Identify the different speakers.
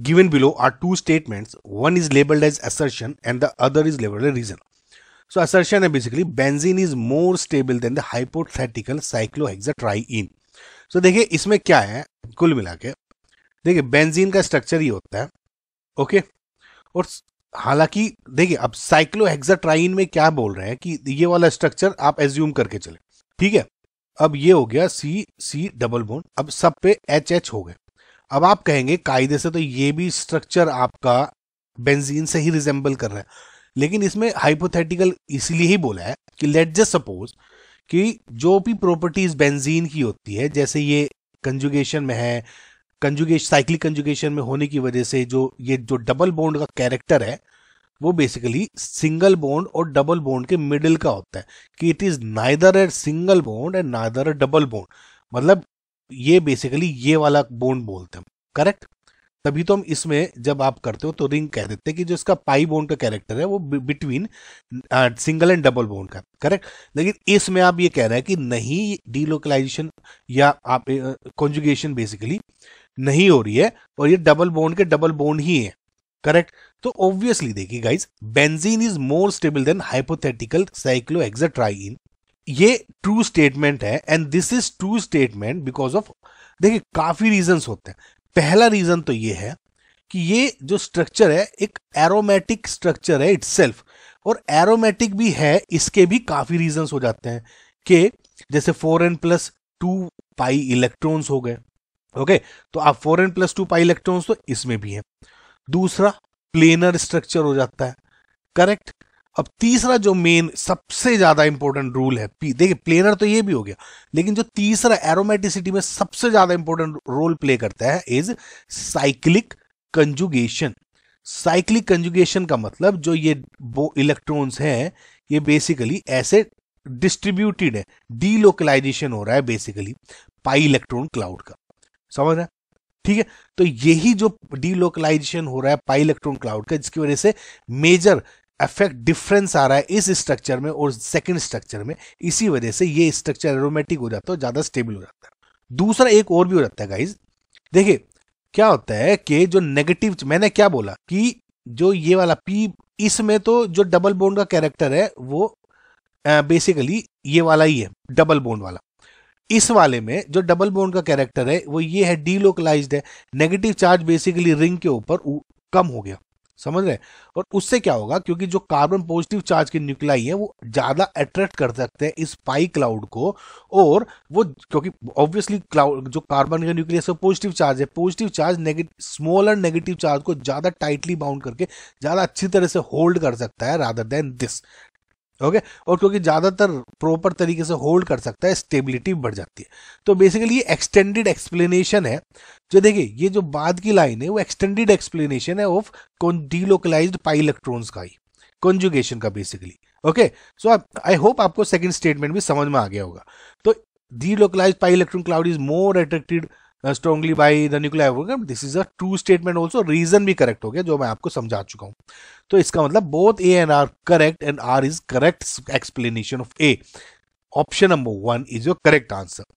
Speaker 1: Given below are two statements. One is labeled as assertion and the other is labeled as reason. So assertion is basically benzene is more stable than the hypothetical cyclohexatriene. So dekhiye isme kya hai kul mila ke dekhiye benzene ka structure he hota hai okay aur halanki dekhiye ab cyclohexatriene mein kya bol rahe hain ki ye wala structure aap assume karke chale theek hai अब ये हो गया सी C double bond अब सब पे H H हो गए अब आप कहेंगे कायदे से तो ये भी स्ट्रक्चर आपका बेंजीन से ही रिजेंबल कर रहा है लेकिन इसमें हाइपोथेटिकल इसलिए ही बोला है कि लेट जस्ट सपोज कि जो भी प्रॉपर्टीज बेंजीन की होती है जैसे ये कंजुगेशन में है कंजुगेशन साइक्लिक कंजुगेशन में होने की वजह से जो ये जो डबल बोंड का कैरेक्टर है वो बेसिकली सिंगल बोंड और डबल बोंड के मिडिल का होता है कि it is neither a single bond and neither a double bond मतलब ये बेसिकली ये वाला बोन बोलते हैं करेक्ट तभी तो हम इसमें जब आप करते हो तो रिंग कह देते हैं कि जो इसका पाई बोन का कैरेक्टर है वो between single and double bond का करेक्ट लेकिन इसमें आप ये कह रहे हैं कि नहीं डीलोकलाइजेशन या आप कॉन्जुगेशन बेसिकली नहीं हो रही है और ये डबल बोन के डबल बोन ही है करेक्ट तो ऑब्वियसली देखिए guys benzene is more stable than hypothetical cyclohexatriene ये ट्रू स्टेटमेंट है and this is true statement because of देखिए काफी रीजंस होते हैं पहला रीजन तो ये है कि ये जो स्ट्रक्चर है एक एरोमेटिक स्ट्रक्चर है इट्स और एरोमेटिक भी है इसके भी काफी रीजंस हो जाते हैं कि जैसे four n plus two pi electrons हो गए ओके तो आप four n plus two pi electrons तो इसमें भी है दूसरा प्लेनर स्ट्रक्चर हो जाता है करेक्ट अब तीसरा जो मेन सबसे ज्यादा इंपॉर्टेंट रूल है देखिए प्लेनर तो ये भी हो गया लेकिन जो तीसरा एरोमेटिसिटी में सबसे ज्यादा इंपॉर्टेंट रोल प्ले करता है is cyclic conjugation cyclic conjugation का मतलब जो ये इलेक्ट्रॉन्स हैं ये बेसिकली ऐसे डिस्ट्रीब्यूटेड है डीलोकलाइजेशन हो रहा है बेसिकली पाई इलेक्ट्रॉन क्लाउड का समझ रहे ठीक है तो यही जो डीलोकलाइजेशन हो रहा है पाई इलेक्ट्रॉन क्लाउड का जिसकी वजह से मेजर इफेक्ट डिफरेंस आ रहा है इस स्ट्रक्चर में और सेकंड स्ट्रक्चर में इसी वजह से ये स्ट्रक्चर एरोमेटिक हो जाता है और ज्यादा स्टेबल हो जाता है दूसरा एक और भी हो जाता है गाइज देखिए क्या होता है कि जो नेगेटिव मैंने क्या बोला कि जो ये वाला पी इसमें तो जो डबल बोन्ड का कैरेक्टर है वो बेसिकली ये वाला ही है डबल बोन्ड वाला इस वाले में जो डबल बोन्ड का कैरेक्टर है वो ये है डीलोकलाइज्ड है नेगेटिव चार्ज बेसिकली रिंग के ऊपर कम हो गया समझ रहे और उससे क्या होगा क्योंकि जो कार्बन पॉजिटिव चार्ज के न्यूक्लाई है वो ज्यादा अट्रैक्ट कर सकते हैं इस पाई क्लाउड को और वो क्योंकि ऑब्वियसली क्लाउड जो कार्बन का न्यूक्लियस है पॉजिटिव चार्ज है पॉजिटिव चार्ज स्मॉल और नेगेटिव चार्ज को ज्यादा टाइटली बाउंड करके ज्यादा अच्छी तरह से होल्ड कर सकता है रादर देन दिस ओके और क्योंकि ज़्यादातर प्रॉपर तरीके से होल्ड कर सकता है स्टेबिलिटी बढ़ जाती है तो बेसिकली ये एक्सटेंडेड एक्सप्लेनेशन है जो देखिए ये जो बाद की लाइन है वो एक्सटेंडेड एक्सप्लेनेशन है ऑफ कौन डीलोकलाइज्ड पाई इलेक्ट्रॉन्स का ही कॉन्जुगेशन का basically okay so I hope आपको सेकेंड स्टेटमेंट भी समझ में आ गया होगा तो delocalise pi electron cloud is more attracted strongly by the nuclear this is a true statement also reason भी करेक्ट हो गया जो मैं आपको समझा चुका हूं तो इसका मतलब both A and R correct and R is correct explanation of A option number one is your correct answer